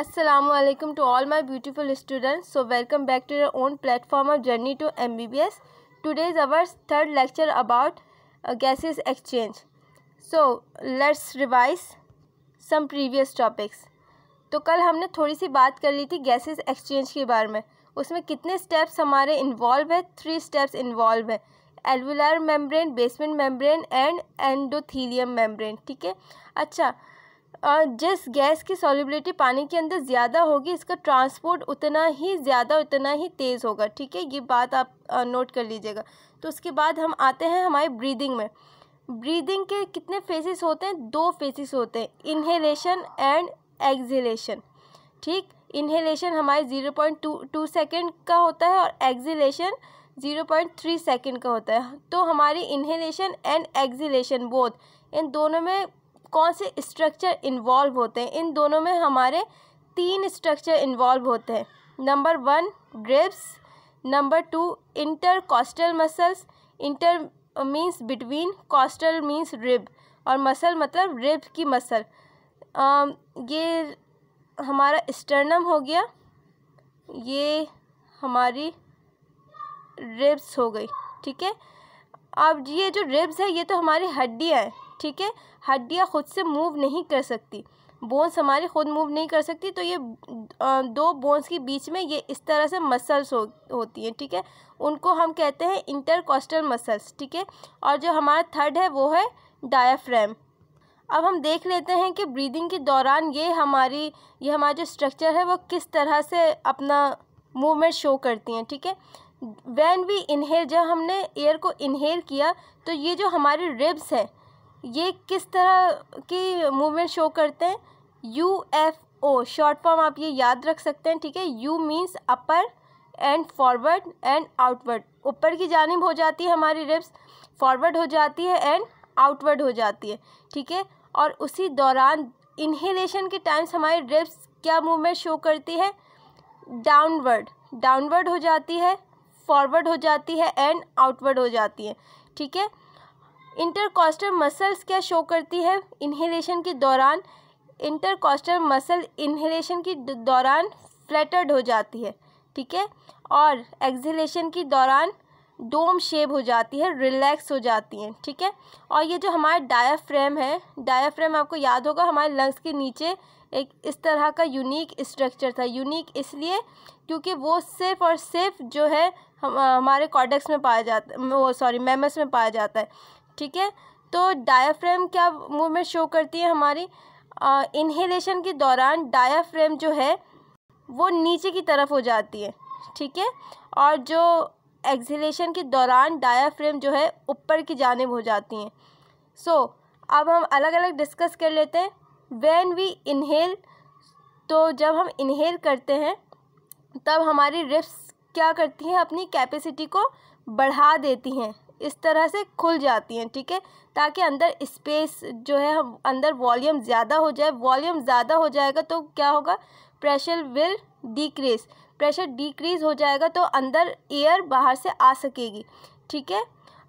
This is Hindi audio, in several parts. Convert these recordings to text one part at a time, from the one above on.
Aslam to all my beautiful students so welcome back to your own platform of journey to M B B S today is our third lecture about gases exchange so let's revise some previous topics तो कल हमने थोड़ी सी बात कर ली थी गैसेज एक्सचेंज के बारे में उसमें कितने स्टेप्स हमारे इन्वॉल्व है थ्री स्टेप्स इन्वॉल्व है alveolar membrane basement membrane and endothelium membrane ठीक है अच्छा जिस गैस की सॉलिबिलिटी पानी के अंदर ज़्यादा होगी इसका ट्रांसपोर्ट उतना ही ज़्यादा उतना ही तेज़ होगा ठीक है ये बात आप नोट कर लीजिएगा तो उसके बाद हम आते हैं हमारे ब्रीदिंग में ब्रीदिंग के कितने फेसिस होते हैं दो फेसिस होते हैं इन्हेलेशन एंड एक्जिलेशन ठीक इन्हेलेशन हमारे zero point two two second का होता है और exhalation zero point three second का होता है तो हमारी इन्हेलेशन एंड एक्जिलेशन बोथ इन दोनों में कौन से स्ट्रक्चर इन्वॉल्व होते हैं इन दोनों में हमारे तीन स्ट्रक्चर इन्वॉल्व होते हैं number one ribs number two intercostal muscles inter means between costal means rib और मसल मतलब रिब की मसल um, ये हमारा स्टर्नम हो गया ये हमारी रिब्स हो गई ठीक है अब ये जो रिब्स है ये तो हमारी हड्डियाँ हैं ठीक है हड्डियाँ खुद से मूव नहीं कर सकती बोन्स हमारी खुद मूव नहीं कर सकती तो ये दो बोन्स के बीच में ये इस तरह से मसल्स हो होती हैं ठीक है ठीके? उनको हम कहते हैं इंटरकॉस्टल मसल्स ठीक है और जो हमारा थर्ड है वो है डायाफ्राम अब हम देख लेते हैं कि ब्रीदिंग के दौरान ये हमारी ये हमारा जो स्ट्रक्चर है वो किस तरह से अपना मूवमेंट शो करती हैं ठीक है वैन वी इनहेल जब हमने एयर को इनहेल किया तो ये जो हमारे रिब्स हैं ये किस तरह की मूवमेंट शो करते हैं U F O short form आप ये याद रख सकते हैं ठीक है U means upper and forward and outward ऊपर की जानब हो जाती है हमारी रिप्स फॉरवर्ड हो जाती है एंड आउटवर्ड हो जाती है ठीक है और उसी दौरान इन्हीलेशन के टाइम्स हमारी रिप्स क्या मूवमेंट शो करती है डाउनवर्ड डाउनवर्ड हो जाती है फॉरवर्ड हो जाती है एंड आउटवर्ड हो जाती है ठीक है इंटरकॉस्टल मसल्स क्या शो करती है इन्हेलेशन के दौरान इंटरकॉस्टल मसल इन्हेलेशन के दौरान फ्लैटर्ड हो जाती है ठीक है और एक्जिलेशन के दौरान डोम शेप हो जाती है रिलैक्स हो जाती हैं ठीक है और ये जो हमारा डायाफ्रेम है डायाफ्रेम आपको याद होगा हमारे लंग्स के नीचे एक इस तरह का यूनिक स्ट्रक्चर था यूनिक इसलिए क्योंकि वो सिर्फ और सिर्फ जो है हम, हमारे कॉडेक्स में पाया जाता है वो सॉरी मेमस में पाया जाता है ठीक है तो डायाफ्रेम क्या मूवमेंट शो करती है हमारी इन्हेलेशन के दौरान डायाफ्रेम जो है वो नीचे की तरफ हो जाती है ठीक है और जो एक्जिलेशन के दौरान डायाफ्रेम जो है ऊपर की जानब हो जाती हैं सो so, अब हम अलग अलग डिस्कस कर लेते हैं व्हेन वी इन्हेल तो जब हम इन्हेल करते हैं तब हमारी रिप्स क्या करती हैं अपनी कैपेसिटी को बढ़ा देती हैं इस तरह से खुल जाती हैं ठीक है ताकि अंदर स्पेस जो है हम अंदर वॉल्यूम ज़्यादा हो जाए वॉल्यूम ज़्यादा हो जाएगा तो क्या होगा pressure will decrease pressure decrease हो जाएगा तो अंदर एयर बाहर से आ सकेगी ठीक है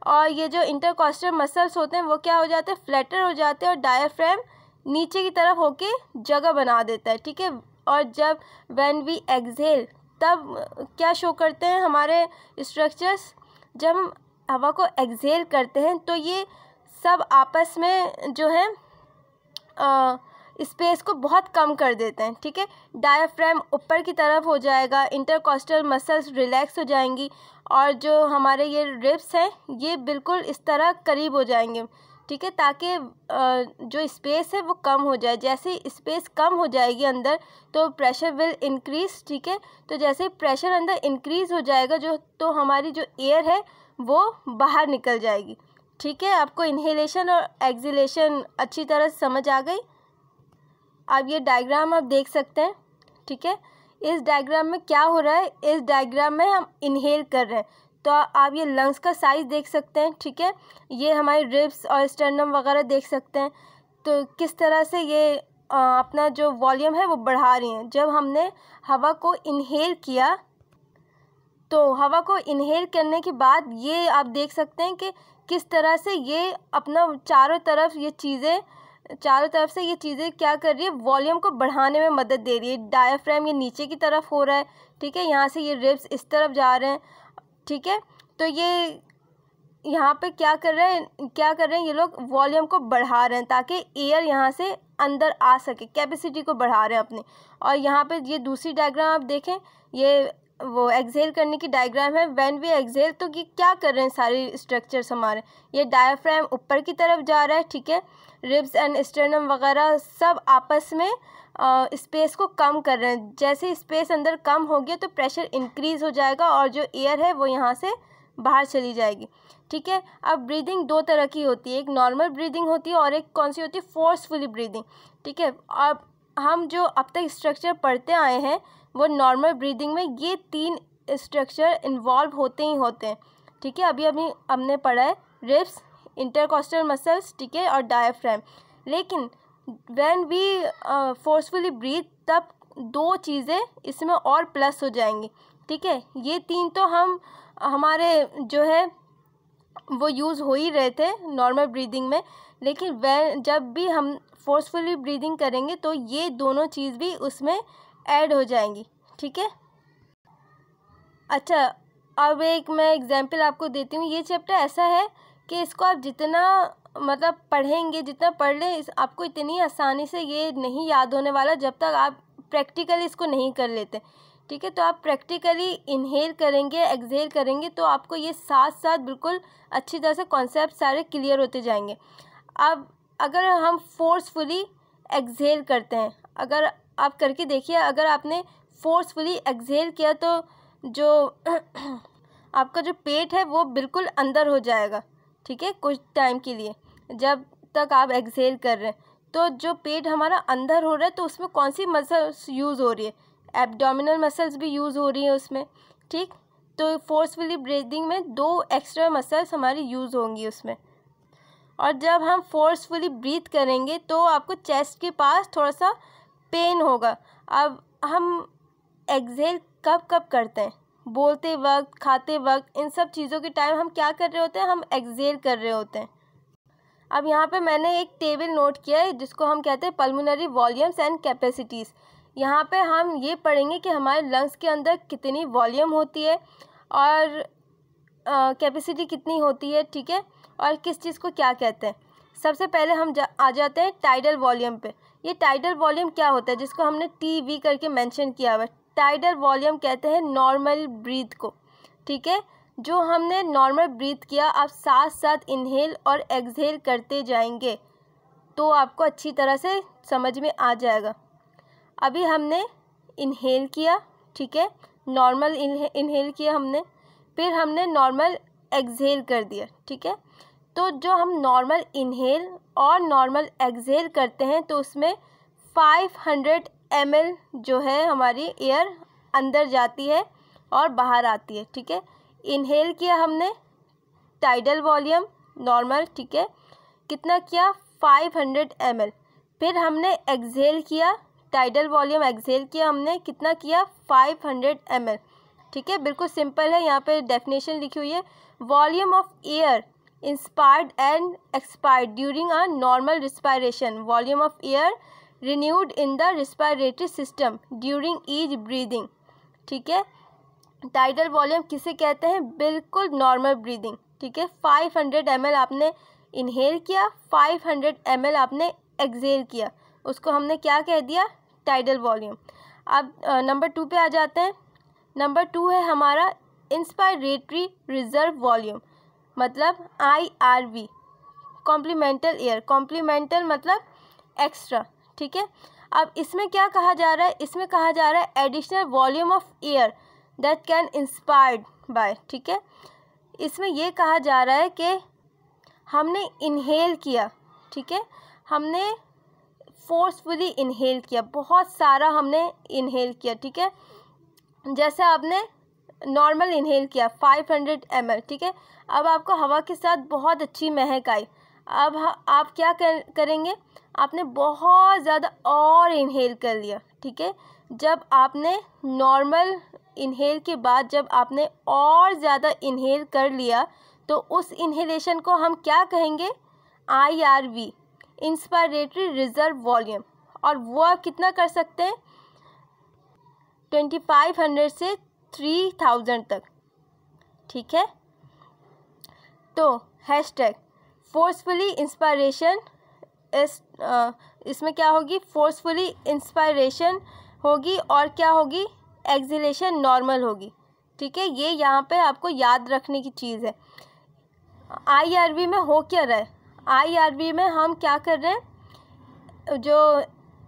और ये जो इंटरकॉस्टल मसल्स होते हैं वो क्या हो जाते हैं फ्लैटर हो जाते हैं और डायफ्राम नीचे की तरफ होके जगह बना देता है ठीक है और जब व्हेन वी एक्सहेल तब क्या शो करते हैं हमारे स्ट्रक्चर्स जब हम हवा को एक्जेल करते हैं तो ये सब आपस में जो है स्पेस को बहुत कम कर देते हैं ठीक है डायाफ्राम ऊपर की तरफ हो जाएगा इंटरकॉस्टल मसल्स रिलैक्स हो जाएंगी और जो हमारे ये रिब्स हैं ये बिल्कुल इस तरह करीब हो जाएंगे ठीक है ताकि जो स्पेस है वो कम हो जाए जैसे स्पेस कम हो जाएगी अंदर तो प्रेशर विल इंक्रीज़ ठीक है तो जैसे प्रेशर अंदर इंक्रीज़ हो जाएगा जो तो हमारी जो एयर है वो बाहर निकल जाएगी ठीक है आपको इन्हेलेशन और एक्जिलेशन अच्छी तरह समझ आ गई अब ये डायग्राम आप देख सकते हैं ठीक है इस डायग्राम में क्या हो रहा है इस डायग्राम में हम इनहेल कर रहे हैं तो आप ये लंग्स का साइज़ देख सकते हैं ठीक है ये हमारे रिब्स और स्टर्नम वगैरह देख सकते हैं तो किस तरह से ये अपना जो वॉल्यूम है वो बढ़ा रही हैं जब हमने हवा को इनहेल किया तो हवा को इनहेल करने के बाद ये आप देख सकते हैं कि किस तरह से ये अपना चारों तरफ ये चीज़ें चारों तरफ से ये चीज़ें क्या कर रही है वॉल्यूम को बढ़ाने में मदद दे रही है डायफ्राम ये नीचे की तरफ हो रहा है ठीक है यहाँ से ये रिब्स इस तरफ जा रहे हैं ठीक है तो ये यहाँ पे क्या कर रहे हैं क्या कर रहे हैं ये लोग वॉल्यूम को बढ़ा रहे हैं ताकि एयर यहाँ से अंदर आ सके कैपेसिटी को बढ़ा रहे हैं अपने और यहाँ पे ये दूसरी डायग्राम आप देखें ये वो एक्सेल करने की डायग्राम है व्हेन वी एक्सेल तो ये क्या कर रहे हैं सारे स्ट्रक्चर्स हमारे ये डायफ्राम ऊपर की तरफ जा रहा है ठीक है रिब्स एंड स्टर्नम वगैरह सब आपस में स्पेस को कम कर रहे हैं जैसे स्पेस अंदर कम हो गया तो प्रेशर इंक्रीज़ हो जाएगा और जो एयर है वो यहाँ से बाहर चली जाएगी ठीक है अब ब्रीदिंग दो तरह की होती है एक नॉर्मल ब्रीदिंग होती है और एक कौन सी होती है फोर्सफुली ब्रीदिंग ठीक है अब हम जो अब तक स्ट्रक्चर पढ़ते आए हैं वो नॉर्मल ब्रीदिंग में ये तीन स्ट्रक्चर इन्वॉल्व होते ही होते हैं ठीक है अभी अभी हमने पढ़ा है रिप्स इंटरकॉस्टल मसल्स ठीक है और डायफ्राम लेकिन वैन वी फोर्सफुली ब्रीथ तब दो चीज़ें इसमें और प्लस हो जाएंगी ठीक है ये तीन तो हम हमारे जो है वो यूज़ हो ही रहे थे नॉर्मल ब्रीदिंग में लेकिन वे जब भी हम फोर्सफुली ब्रीदिंग करेंगे तो ये दोनों चीज़ भी उसमें ऐड हो जाएंगी ठीक है अच्छा अब एक मैं एग्ज़ाम्पल आपको देती हूँ ये चैप्टर ऐसा है कि इसको आप जितना मतलब पढ़ेंगे जितना पढ़ लें आपको इतनी आसानी से ये नहीं याद होने वाला जब तक आप प्रैक्टिकली इसको नहीं कर लेते ठीक है तो आप प्रैक्टिकली इनहेल करेंगे एक्सहेल करेंगे तो आपको ये साथ साथ बिल्कुल अच्छी तरह से कॉन्सेप्ट सारे क्लियर होते जाएंगे अब अगर हम फोर्सफुली एक्सहेल करते हैं अगर आप करके देखिए अगर आपने फोर्सफुली एक्सहेल किया तो जो आपका जो पेट है वो बिल्कुल अंदर हो जाएगा ठीक है कुछ टाइम के लिए जब तक आप एक्सहेल कर रहे हैं तो जो पेट हमारा अंदर हो रहा है तो उसमें कौन सी मसल्स यूज़ हो रही है एब्डोमिनल मसल्स भी यूज़ हो रही है उसमें ठीक तो फोर्सफुली ब्रीदिंग में दो एक्स्ट्रा मसल्स हमारी यूज़ होंगी उसमें और जब हम फोर्सफुली ब्रीथ करेंगे तो आपको चेस्ट के पास थोड़ा सा पेन होगा अब हम एक्सहेल कब कब करते हैं बोलते वक्त खाते वक्त इन सब चीज़ों के टाइम हम क्या कर रहे होते हैं हम एक्ज़ेल कर रहे होते हैं अब यहाँ पे मैंने एक टेबल नोट किया है जिसको हम कहते हैं पल्मोनरी वॉल्यूम्स एंड कैपेसिटीज़ यहाँ पे हम ये पढ़ेंगे कि हमारे लंग्स के अंदर कितनी वॉल्यूम होती है और कैपेसिटी कितनी होती है ठीक है और किस चीज़ को क्या कहते हैं सबसे पहले हम जा, आ जाते हैं टाइडल वॉल्यूम पर ये टाइडल वॉल्यूम क्या होता है जिसको हमने टी वी करके मेंशन किया हुआ है टाइडल वॉल्यूम कहते हैं नॉर्मल ब्रीथ को ठीक है जो हमने नॉर्मल ब्रीथ किया आप साथ साथ इनहेल और एक्सहेल करते जाएंगे तो आपको अच्छी तरह से समझ में आ जाएगा अभी हमने इनहेल किया ठीक है नॉर्मल इनहेल किया हमने फिर हमने नॉर्मल एक्सहेल कर दिया ठीक है तो जो हम नॉर्मल इन्हील और नॉर्मल एक्सहेल करते हैं तो उसमें 500 एम जो है हमारी एयर अंदर जाती है और बाहर आती है ठीक है इन्हेल किया हमने टाइडल वॉल्यूम नॉर्मल ठीक है कितना किया 500 हंड्रेड फिर हमने एक्सहेल किया टाइडल वॉल्यूम एक्सहेल किया हमने कितना किया 500 हंड्रेड ठीक है बिल्कुल सिंपल है यहाँ पे डेफिनेशन लिखी हुई है volume of air inspired and expired during a normal respiration volume of air renewed in the respiratory system during each breathing ठीक है टाइडल वॉल्यूम किसे कहते हैं बिल्कुल नॉर्मल ब्रीदिंग ठीक है फाइव हंड्रेड एम आपने इनहेल किया फ़ाइव हंड्रेड एम आपने एक्जेल किया उसको हमने क्या कह दिया टाइडल वॉल्यूम अब नंबर टू पे आ जाते हैं नंबर टू है हमारा इंस्पायरेटरी रिजर्व वॉल्यूम मतलब I R V complemental air complemental मतलब एक्स्ट्रा ठीक है अब इसमें क्या कहा जा रहा है इसमें कहा जा रहा है additional volume of air that can inspired by ठीक है इसमें यह कहा जा रहा है कि हमने इनहेल किया ठीक है हमने फोर्सफुली इनहेल किया बहुत सारा हमने इनहेल किया ठीक है जैसे आपने नॉर्मल इनहेल किया फाइव हंड्रेड एम एल ठीक है अब आपको हवा के साथ बहुत अच्छी महक आई अब आप क्या कर, करेंगे आपने बहुत ज़्यादा और इन्हेल कर लिया ठीक है जब आपने नॉर्मल इन्हेल के बाद जब आपने और ज़्यादा इन्हेल कर लिया तो उस इन्हेलेशन को हम क्या कहेंगे I R V inspiratory reserve volume और वह कितना कर सकते हैं ट्वेंटी फाइव हंड्रेड से थ्री थाउजेंड तक ठीक है तो हैश टैग फोर्सफुली इंस्पायरेशन इस आ, इसमें क्या होगी फोर्सफुली इंस्पायरेशन होगी और क्या होगी एक्जिलेशन नॉर्मल होगी ठीक है ये यहाँ पे आपको याद रखने की चीज़ है आईआरबी में हो क्या रहा है आईआरबी में हम क्या कर रहे हैं जो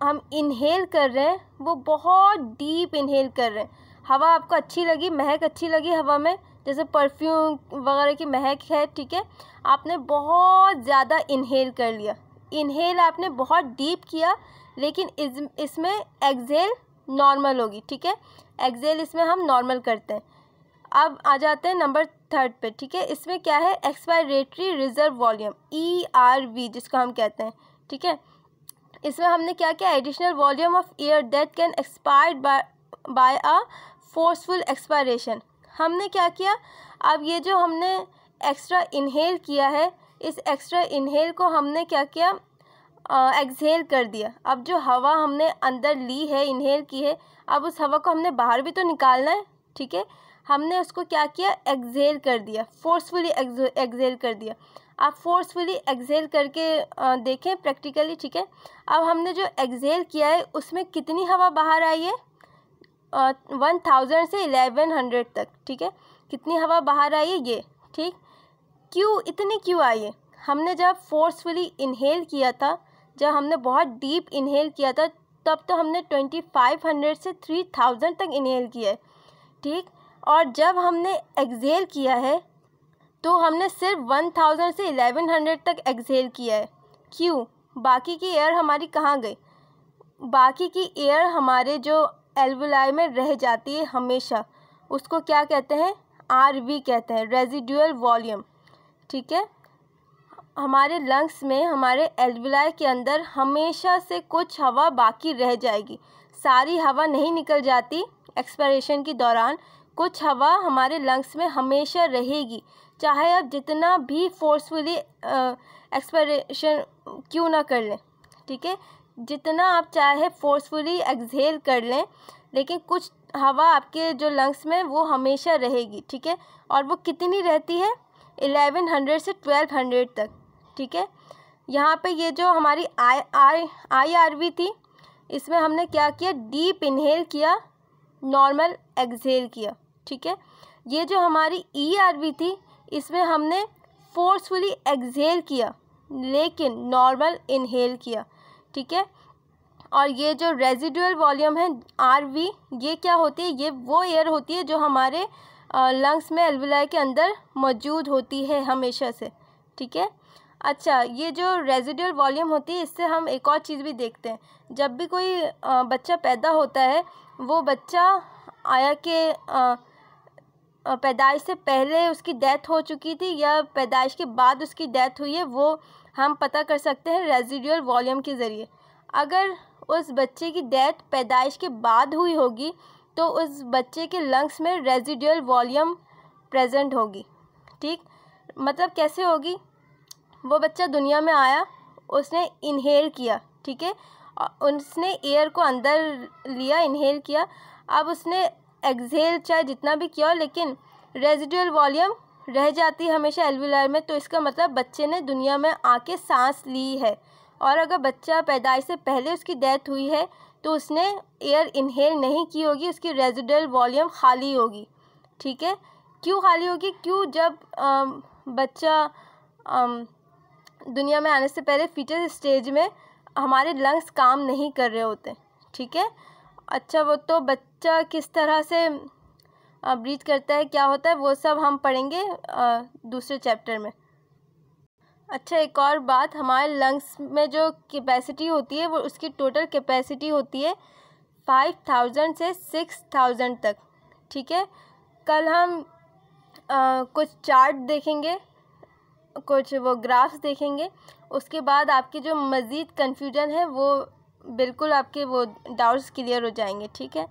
हम इनहेल कर रहे हैं वो बहुत डीप इनहेल कर रहे हैं हवा आपको अच्छी लगी महक अच्छी लगी हवा में जैसे परफ्यूम वगैरह की महक है ठीक है आपने बहुत ज़्यादा इनहेल कर लिया इनहेल आपने बहुत डीप किया लेकिन इस इसमें एक्जेल नॉर्मल होगी ठीक है एक्जेल इसमें हम नॉर्मल करते हैं अब आ जाते हैं नंबर थर्ड पे ठीक है इसमें क्या है expiratory reserve volume E R V जिसको हम कहते हैं ठीक है इसमें हमने क्या किया additional volume of air that can expire by a forceful expiration हमने क्या किया अब ये जो हमने एक्स्ट्रा इन्हेल किया है इस एक्स्ट्रा इन्हील को हमने क्या किया एक्सहेल कर दिया अब जो हवा हमने अंदर ली है इन्हील की है अब उस हवा को हमने बाहर भी तो निकालना है ठीक है हमने उसको क्या किया एक्सहेल कर दिया फोर्सफुली एक्सहेल कर दिया आप फोर्सफुली एक्सहेल करके देखें प्रैक्टिकली ठीक है अब हमने जो एक्सहेल किया है उसमें कितनी हवा बाहर आई है वन थाउजेंड से एलेवन हंड्रेड तक ठीक है कितनी हवा बाहर आई है ये ठीक क्यों इतनी क्यों आई है हमने जब फोर्सफुली इन्हील किया था जब हमने बहुत डीप इन्हील किया था तब तो हमने ट्वेंटी फाइव हंड्रेड से थ्री थाउजेंड तक इन्हेल किया है ठीक और जब हमने एक्जेल किया है तो हमने सिर्फ वन थाउजेंड से एलेवन हंड्रेड तक एक्जेल किया है क्यों बाकी की एयर हमारी कहाँ गई बाकी की एयर हमारे जो एल्वुलाई में रह जाती है हमेशा उसको क्या कहते हैं आर वी कहते हैं रेजिडुअल वॉल्यूम ठीक है हमारे लंग्स में हमारे एल्वुलाई के अंदर हमेशा से कुछ हवा बाकी रह जाएगी सारी हवा नहीं निकल जाती एक्सपायरेशन के दौरान कुछ हवा हमारे लंग्स में हमेशा रहेगी चाहे आप जितना भी फोर्सफुली एक्सपायरेशन क्यों ना कर लें ठीक है जितना आप चाहे फोर्सफुली एक्सहेल कर लें लेकिन कुछ हवा आपके जो लंग्स में वो हमेशा रहेगी ठीक है और वो कितनी रहती है एलेवन हंड्रेड से ट्वेल्व हंड्रेड तक ठीक है यहाँ पे ये जो हमारी आई आई आई आर वी थी इसमें हमने क्या किया डीप इनहेल किया नॉर्मल एक्सहेल किया ठीक है ये जो हमारी ई आर वी थी इसमें हमने फोर्सफुली एक्सहेल किया लेकिन नॉर्मल इनहेल किया ठीक है और ये जो रेजिडुअल वॉल्यूम है आर वी ये क्या होती है ये वो एयर होती है जो हमारे लंग्स में एल्विलाई के अंदर मौजूद होती है हमेशा से ठीक है अच्छा ये जो रेजिडुअल वॉल्यूम होती है इससे हम एक और चीज़ भी देखते हैं जब भी कोई बच्चा पैदा होता है वो बच्चा आया के पैदाइश से पहले उसकी डेथ हो चुकी थी या पैदाइश के बाद उसकी डेथ हुई है वो हम पता कर सकते हैं रेजिडुअल वॉल्यूम के ज़रिए अगर उस बच्चे की डेथ पैदाइश के बाद हुई होगी तो उस बच्चे के लंग्स में रेजिडुअल वॉल्यूम प्रेजेंट होगी ठीक मतलब कैसे होगी वो बच्चा दुनिया में आया उसने इनहेल किया ठीक है उसने एयर को अंदर लिया इनहेल किया अब उसने एक्जेल चाहे जितना भी किया हो लेकिन रेजिडुअल वॉल्यूम रह जाती है हमेशा एलवीलर में तो इसका मतलब बच्चे ने दुनिया में आके सांस ली है और अगर बच्चा पैदाइश से पहले उसकी डेथ हुई है तो उसने एयर इनहेल नहीं की होगी उसकी रेजिडल वॉल्यूम खाली होगी ठीक है क्यों खाली होगी क्यों जब आ, बच्चा आ, दुनिया में आने से पहले फीटर स्टेज में हमारे लंग्स काम नहीं कर रहे होते ठीक है अच्छा वो तो बच्चा किस तरह से ब्रीथ करता है क्या होता है वो सब हम पढ़ेंगे दूसरे चैप्टर में अच्छा एक और बात हमारे लंग्स में जो कैपेसिटी होती है वो उसकी टोटल कैपेसिटी होती है फाइव थाउजेंड से सिक्स थाउजेंड तक ठीक है कल हम आ, कुछ चार्ट देखेंगे कुछ वो ग्राफ्स देखेंगे उसके बाद आपकी जो मज़ीद कन्फ्यूजन है वो बिल्कुल आपके वो डाउट्स क्लियर हो जाएंगे ठीक है